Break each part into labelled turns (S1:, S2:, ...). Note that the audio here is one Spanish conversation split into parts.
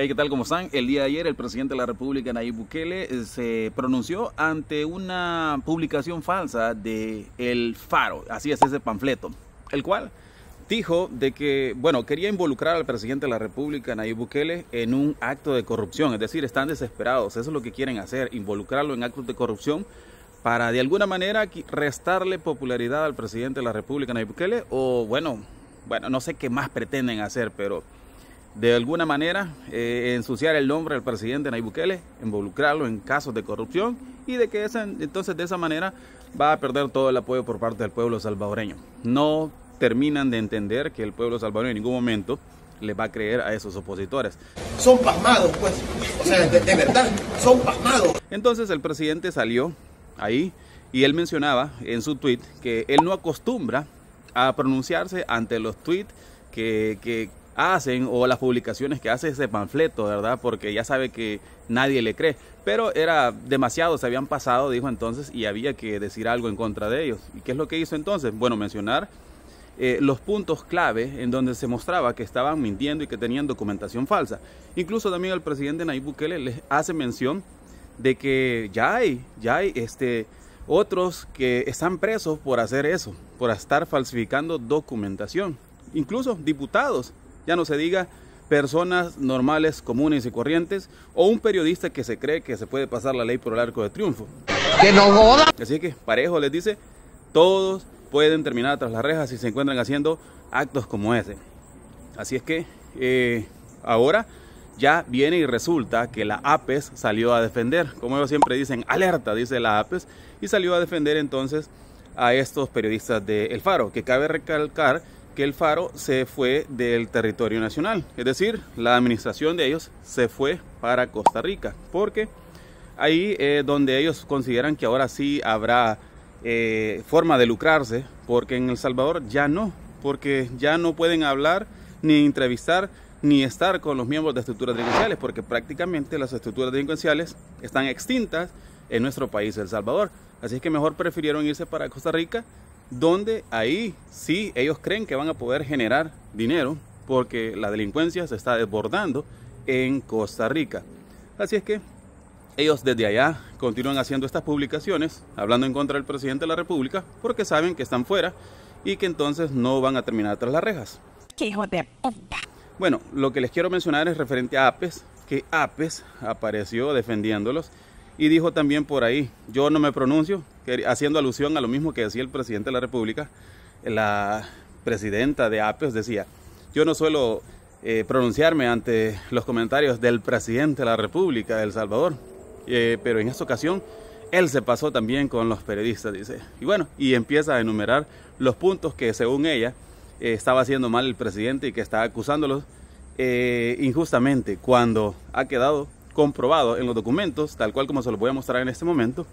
S1: Hey, ¿qué tal? como están? El día de ayer el presidente de la República, Nayib Bukele, eh, se pronunció ante una publicación falsa de El Faro, así es ese panfleto, el cual dijo de que, bueno, quería involucrar al presidente de la República, Nayib Bukele, en un acto de corrupción, es decir, están desesperados, eso es lo que quieren hacer, involucrarlo en actos de corrupción para de alguna manera restarle popularidad al presidente de la República, Nayib Bukele, o bueno, bueno, no sé qué más pretenden hacer, pero de alguna manera eh, ensuciar el nombre del presidente Nayib Bukele, involucrarlo en casos de corrupción y de que esa, entonces de esa manera va a perder todo el apoyo por parte del pueblo salvadoreño. No terminan de entender que el pueblo salvadoreño en ningún momento le va a creer a esos opositores. Son pasmados, pues. O sea, de, verdad, son pasmados. Entonces el presidente salió ahí y él mencionaba en su tweet que él no acostumbra a pronunciarse ante los tweets que, que, hacen o las publicaciones que hace ese panfleto, ¿verdad? Porque ya sabe que nadie le cree. Pero era demasiado, se habían pasado, dijo entonces, y había que decir algo en contra de ellos. ¿Y qué es lo que hizo entonces? Bueno, mencionar eh, los puntos clave en donde se mostraba que estaban mintiendo y que tenían documentación falsa. Incluso también el presidente Nayib Bukele les hace mención de que ya hay, ya hay este, otros que están presos por hacer eso, por estar falsificando documentación. Incluso diputados ya no se diga personas normales, comunes y corrientes, o un periodista que se cree que se puede pasar la ley por el arco de triunfo. ¡Que no joda! Así que Parejo les dice, todos pueden terminar tras las rejas si se encuentran haciendo actos como ese. Así es que eh, ahora ya viene y resulta que la APES salió a defender, como ellos siempre dicen, alerta, dice la APES, y salió a defender entonces a estos periodistas de El Faro, que cabe recalcar el faro se fue del territorio nacional. Es decir, la administración de ellos se fue para Costa Rica. Porque ahí eh, donde ellos consideran que ahora sí habrá eh, forma de lucrarse. Porque en El Salvador ya no. Porque ya no pueden hablar ni entrevistar ni estar con los miembros de estructuras delincuenciales, porque prácticamente las estructuras delincuenciales están extintas en nuestro país, El Salvador. Así que mejor prefirieron irse para Costa Rica donde ahí sí ellos creen que van a poder generar dinero porque la delincuencia se está desbordando en Costa Rica. Así es que ellos desde allá continúan haciendo estas publicaciones, hablando en contra del presidente de la República, porque saben que están fuera y que entonces no van a terminar tras las rejas. Bueno, lo que les quiero mencionar es referente a APES, que APES apareció defendiéndolos y dijo también por ahí, yo no me pronuncio, haciendo alusión a lo mismo que decía el presidente de la República, la presidenta de APES decía, yo no suelo eh, pronunciarme ante los comentarios del presidente de la República de El Salvador, eh, pero en esta ocasión él se pasó también con los periodistas, dice. Y bueno, y empieza a enumerar los puntos que según ella eh, estaba haciendo mal el presidente y que está acusándolos injustamente cuando ha quedado comprobado en los documentos, tal cual como se los voy a mostrar en este momento,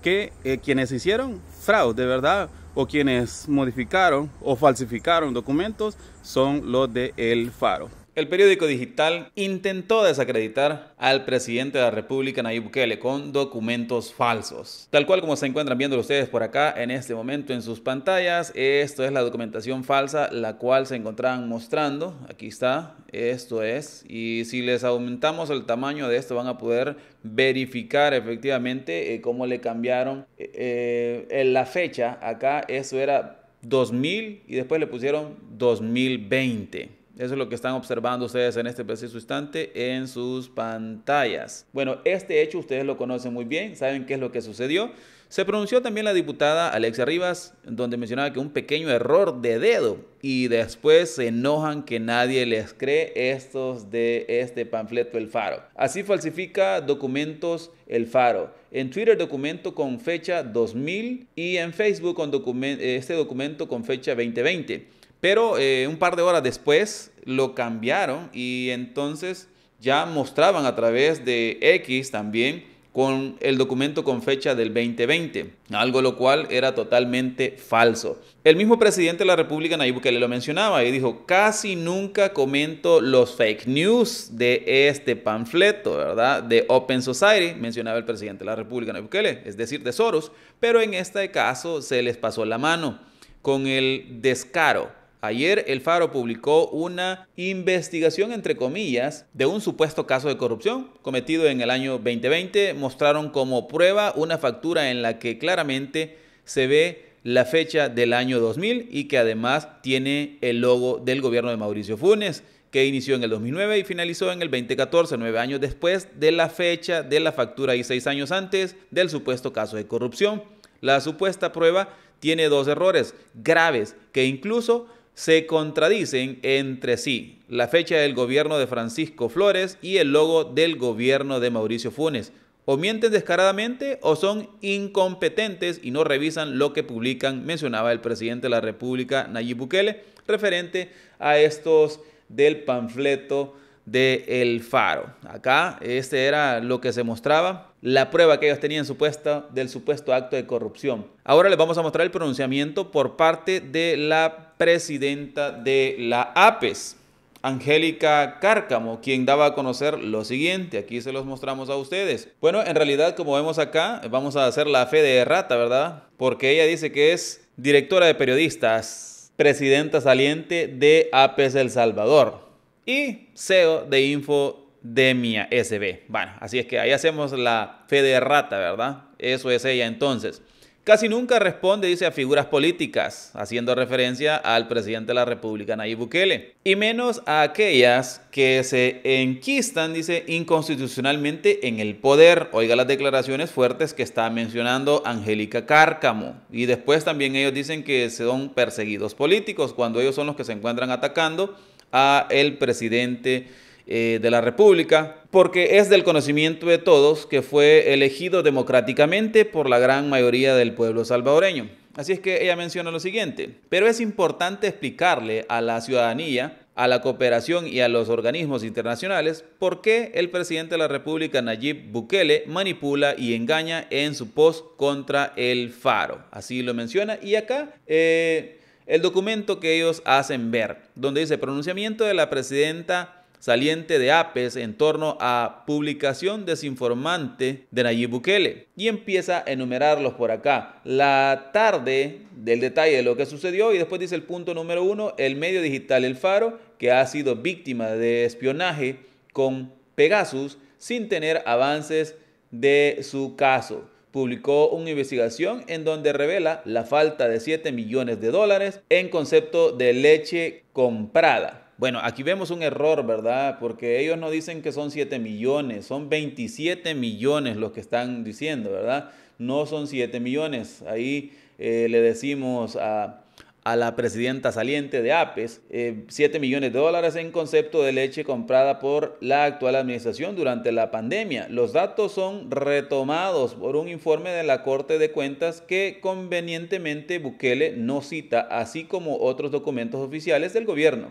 S1: que eh, quienes hicieron fraude, de verdad, o quienes modificaron o falsificaron documentos son los de El Faro. El periódico digital intentó desacreditar al presidente de la República, Nayib Bukele, con documentos falsos. Tal cual como se encuentran viendo ustedes por acá en este momento en sus pantallas, esto es la documentación falsa la cual se encontraban mostrando. Aquí está, esto es. Y si les aumentamos el tamaño de esto van a poder verificar efectivamente eh, cómo le cambiaron eh, eh, en la fecha. Acá eso era 2000 y después le pusieron 2020. Eso es lo que están observando ustedes en este preciso instante en sus pantallas. Bueno, este hecho ustedes lo conocen muy bien, saben qué es lo que sucedió. Se pronunció también la diputada Alexia Rivas, donde mencionaba que un pequeño error de dedo y después se enojan que nadie les cree estos de este panfleto El Faro. Así falsifica documentos El Faro. En Twitter documento con fecha 2000 y en Facebook con este documento con fecha 2020. Pero eh, un par de horas después lo cambiaron y entonces ya mostraban a través de X también con el documento con fecha del 2020, algo lo cual era totalmente falso. El mismo presidente de la República, Nayib Bukele, lo mencionaba y dijo, casi nunca comento los fake news de este panfleto, ¿verdad? De Open Society, mencionaba el presidente de la República, Nayib Bukele, es decir, de Soros, pero en este caso se les pasó la mano con el descaro Ayer el Faro publicó una investigación, entre comillas, de un supuesto caso de corrupción cometido en el año 2020. Mostraron como prueba una factura en la que claramente se ve la fecha del año 2000 y que además tiene el logo del gobierno de Mauricio Funes, que inició en el 2009 y finalizó en el 2014, nueve años después de la fecha de la factura y seis años antes del supuesto caso de corrupción. La supuesta prueba tiene dos errores graves que incluso se contradicen entre sí. La fecha del gobierno de Francisco Flores y el logo del gobierno de Mauricio Funes. O mienten descaradamente o son incompetentes y no revisan lo que publican, mencionaba el presidente de la República, Nayib Bukele, referente a estos del panfleto de El Faro. Acá este era lo que se mostraba, la prueba que ellos tenían supuesta del supuesto acto de corrupción. Ahora les vamos a mostrar el pronunciamiento por parte de la presidenta de la APES, Angélica Cárcamo, quien daba a conocer lo siguiente, aquí se los mostramos a ustedes. Bueno, en realidad como vemos acá, vamos a hacer la fe de rata, ¿verdad? Porque ella dice que es directora de periodistas, presidenta saliente de APES El Salvador y CEO de Info SB. Bueno, así es que ahí hacemos la fe de rata, ¿verdad? Eso es ella entonces. Casi nunca responde, dice, a figuras políticas, haciendo referencia al presidente de la República, Nayib Bukele, y menos a aquellas que se enquistan, dice, inconstitucionalmente en el poder. Oiga las declaraciones fuertes que está mencionando Angélica Cárcamo. Y después también ellos dicen que son perseguidos políticos, cuando ellos son los que se encuentran atacando a el presidente eh, de la República, porque es del conocimiento de todos que fue elegido democráticamente por la gran mayoría del pueblo salvadoreño. Así es que ella menciona lo siguiente, pero es importante explicarle a la ciudadanía a la cooperación y a los organismos internacionales por qué el presidente de la República Nayib Bukele manipula y engaña en su post contra el Faro. Así lo menciona y acá eh, el documento que ellos hacen ver, donde dice pronunciamiento de la presidenta saliente de APES en torno a publicación desinformante de Nayib Bukele. Y empieza a enumerarlos por acá. La tarde del detalle de lo que sucedió y después dice el punto número uno, el medio digital El Faro, que ha sido víctima de espionaje con Pegasus sin tener avances de su caso publicó una investigación en donde revela la falta de 7 millones de dólares en concepto de leche comprada. Bueno, aquí vemos un error, ¿verdad? Porque ellos no dicen que son 7 millones, son 27 millones los que están diciendo, ¿verdad? No son 7 millones. Ahí eh, le decimos a, la presidenta saliente de APES 7 eh, millones de dólares en concepto de leche comprada por la actual administración durante la pandemia. Los datos son retomados por un informe de la Corte de Cuentas que convenientemente Bukele no cita, así como otros documentos oficiales del gobierno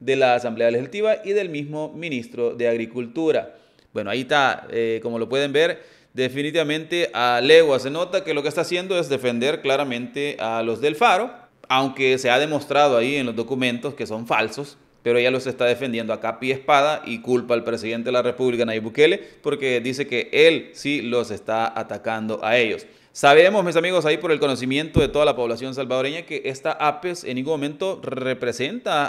S1: de la Asamblea Legislativa y del mismo ministro de Agricultura. Bueno, ahí está, eh, como lo pueden ver, definitivamente a legua se nota que lo que está haciendo es defender claramente a los del Faro, aunque se ha demostrado ahí en los documentos que son falsos, pero ella los está defendiendo a capi espada y culpa al presidente de la República, Nayib Bukele, porque dice que él sí los está atacando a ellos. Sabemos, mis amigos, ahí por el conocimiento de toda la población salvadoreña, que esta APES en ningún momento representa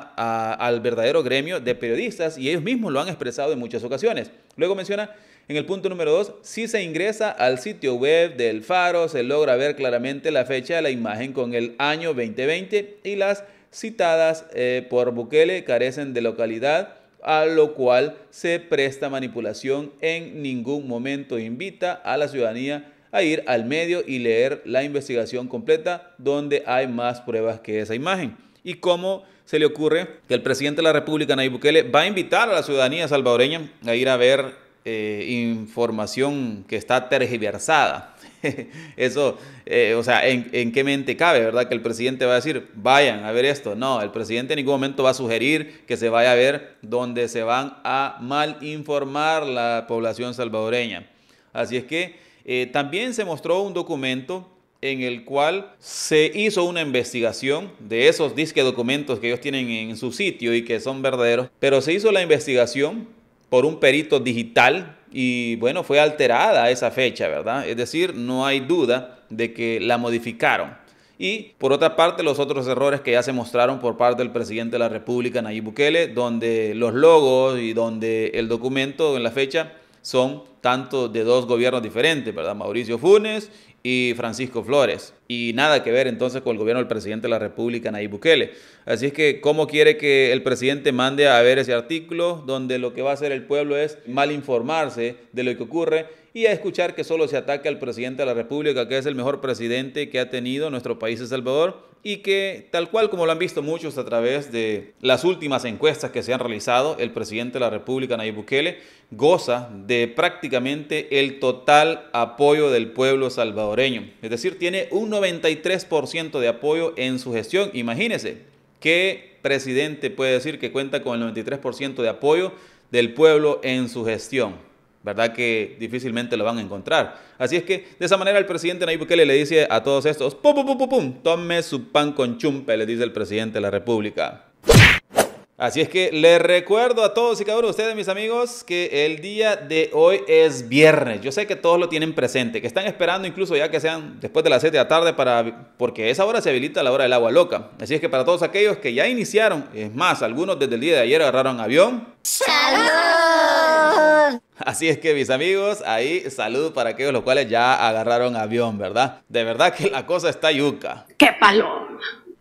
S1: al verdadero gremio de periodistas y ellos mismos lo han expresado en muchas ocasiones. Luego menciona en el punto número dos, si se ingresa al sitio web del Faro, se logra ver claramente la fecha de la imagen con el año 2020 y las citadas eh, por Bukele carecen de localidad a lo cual se presta manipulación en ningún momento invita a la ciudadanía a ir al medio y leer la investigación completa donde hay más pruebas que esa imagen. ¿Y cómo se le ocurre que el presidente de la República, Nayib Bukele, va a invitar a la ciudadanía salvadoreña a ir a ver eh, información que está tergiversada? Eso, eh, o sea, ¿en, ¿en, qué mente cabe, verdad? Que el presidente va a decir, vayan a ver esto. No, el presidente en ningún momento va a sugerir que se vaya a ver donde se van a mal informar la población salvadoreña. Así es que eh, también se mostró un documento en el cual se hizo una investigación de esos disque documentos que ellos tienen en su sitio y que son verdaderos, pero se hizo la investigación por un perito digital y bueno, fue alterada esa fecha, ¿verdad? Es decir, no hay duda de que la modificaron. Y por otra parte, los otros errores que ya se mostraron por parte del presidente de la República, Nayib Bukele, donde los logos y donde el documento en la fecha son tanto de dos gobiernos diferentes, ¿verdad? Mauricio Funes y Francisco Flores. Y nada que ver entonces con el gobierno del presidente de la República, Nayib Bukele. Así es que, ¿cómo quiere que el presidente mande a ver ese artículo donde lo que va a hacer el pueblo es mal informarse de lo que ocurre y a escuchar que solo se ataca al presidente de la República, que es el mejor presidente que ha tenido nuestro país, El Salvador, y que, tal cual como lo han visto muchos a través de las últimas encuestas que se han realizado, el presidente de la República, Nayib Bukele, goza de prácticamente el total apoyo del pueblo salvador es decir, tiene un 93% de apoyo en su gestión. Imagínese, ¿qué presidente puede decir que cuenta con el 93% de apoyo del pueblo en su gestión? ¿Verdad que difícilmente lo van a encontrar? Así es que de esa manera el presidente Nayib Bukele le dice a todos estos, pum, pum, pum, pum, pum, tome su pan con chumpe, le dice el presidente de la República. Así es que les recuerdo a todos y cada uno de ustedes, mis amigos, que el día de hoy es viernes. Yo sé que todos lo tienen presente, que están esperando incluso ya que sean después de las 7 de la tarde, para, porque esa hora se habilita la hora del agua loca. Así es que para todos aquellos que ya iniciaron, es más, algunos desde el día de ayer agarraron avión. ¡Salud! Así es que mis amigos, ahí salud para aquellos los cuales ya agarraron avión, ¿verdad? De verdad que la cosa está yuca. ¡Qué palo!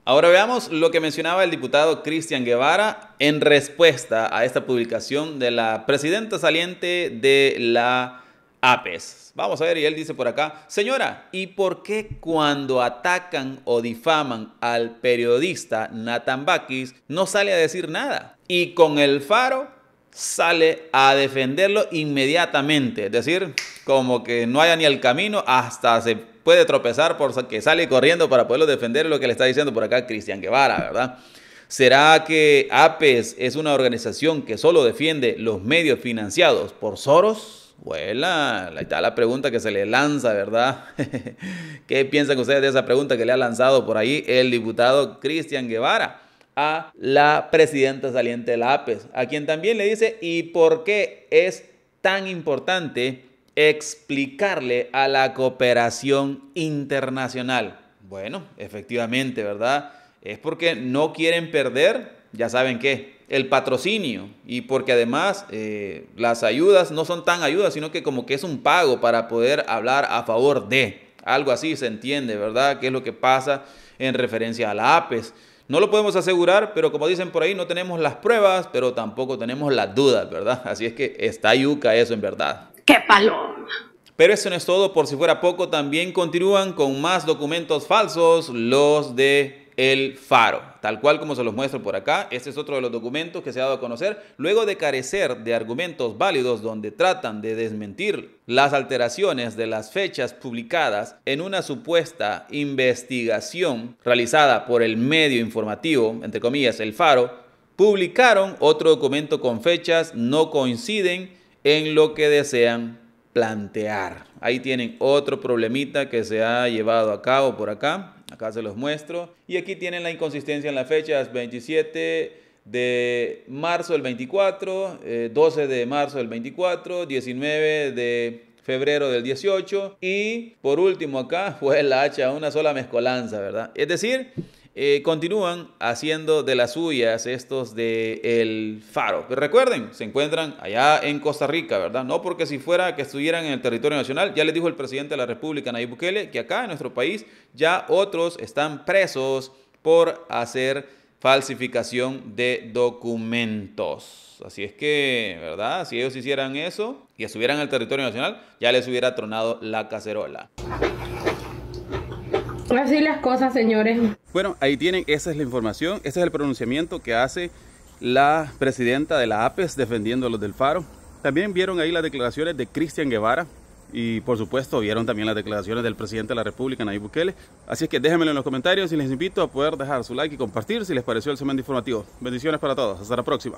S1: Ahora veamos lo que mencionaba el diputado Cristian Guevara en respuesta a esta publicación de la presidenta saliente de la APES. Vamos a ver, y él dice por acá, señora, ¿y por qué cuando atacan o difaman al periodista Nathan Bakis no sale a decir nada? Y con el faro sale a defenderlo inmediatamente, es decir, como que no haya ni el camino hasta se puede tropezar que sale corriendo para poderlo defender, lo que le está diciendo por acá Cristian Guevara, ¿verdad? ¿Será que APES es una organización que solo defiende los medios financiados por Soros? Bueno, ahí está la pregunta que se le lanza, ¿verdad? ¿Qué piensan ustedes de esa pregunta que le ha lanzado por ahí el diputado Cristian Guevara a la presidenta saliente de la APES? A quien también le dice, ¿y por qué es tan importante explicarle a la cooperación internacional. Bueno, efectivamente, ¿verdad? Es porque no quieren perder, ya saben qué, el patrocinio y porque además eh, las ayudas no son tan ayudas, sino que como que es un pago para poder hablar a favor de. Algo así se entiende, ¿verdad? ¿Qué es lo que pasa en referencia a la APES? No lo podemos asegurar, pero como dicen por ahí, no tenemos las pruebas, pero tampoco tenemos las dudas, ¿verdad? Así es que está yuca eso en verdad. ¡Qué palo! Pero eso no es todo, por si fuera poco, también continúan con más documentos falsos los de El Faro, tal cual como se los muestro por acá. Este es otro de los documentos que se ha dado a conocer. Luego de carecer de argumentos válidos donde tratan de desmentir las alteraciones de las fechas publicadas en una supuesta investigación realizada por el medio informativo, entre comillas, El Faro, publicaron otro documento con fechas no coinciden en lo que desean plantear. Ahí tienen otro problemita que se ha llevado a cabo por acá. Acá se los muestro. Y aquí tienen la inconsistencia en las fechas 27 de marzo del 24, 12 eh, de marzo del 24, 19 de febrero del 18 y por último acá fue la hacha, una sola mezcolanza, ¿verdad? Es decir, eh, continúan haciendo de las suyas estos de El Faro. Pero recuerden, se encuentran allá en Costa Rica, ¿verdad? No porque si fuera que estuvieran en el territorio nacional, ya les dijo el presidente de la República, Nayib Bukele, que acá en nuestro país ya otros están presos por hacer falsificación de documentos. Así es que, ¿verdad? Si ellos hicieran eso y estuvieran en el territorio nacional, ya les hubiera tronado la cacerola. Así las cosas, señores. Bueno, ahí tienen, esa es la información, ese es el pronunciamiento que hace la presidenta de la APES defendiendo a los del Faro. También vieron ahí las declaraciones de Cristian Guevara y por supuesto vieron también las declaraciones del presidente de la República, Nayib Bukele. Así es que déjenmelo en los comentarios y les invito a poder dejar su like y compartir si les pareció el segmento informativo. Bendiciones para todos, hasta la próxima.